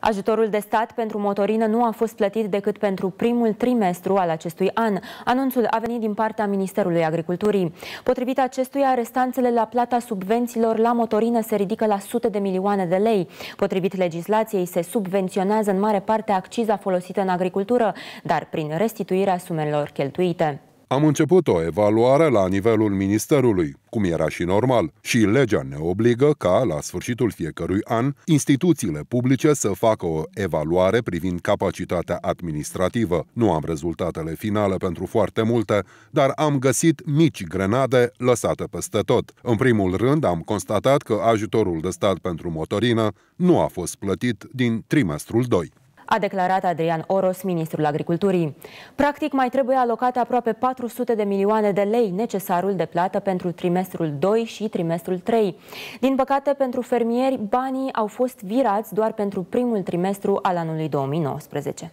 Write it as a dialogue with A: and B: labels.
A: Ajutorul de stat pentru motorină nu a fost plătit decât pentru primul trimestru al acestui an. Anunțul a venit din partea Ministerului Agriculturii. Potrivit acestuia, restanțele la plata subvențiilor la motorină se ridică la sute de milioane de lei. Potrivit legislației, se subvenționează în mare parte acciza folosită în agricultură, dar prin restituirea sumelor cheltuite.
B: Am început o evaluare la nivelul Ministerului, cum era și normal, și legea ne obligă ca, la sfârșitul fiecărui an, instituțiile publice să facă o evaluare privind capacitatea administrativă. Nu am rezultatele finale pentru foarte multe, dar am găsit mici grenade lăsate peste tot. În primul rând, am constatat că ajutorul de stat pentru motorină nu a fost plătit din trimestrul 2
A: a declarat Adrian Oros, ministrul agriculturii. Practic, mai trebuie alocate aproape 400 de milioane de lei necesarul de plată pentru trimestrul 2 și trimestrul 3. Din păcate, pentru fermieri, banii au fost virați doar pentru primul trimestru al anului 2019.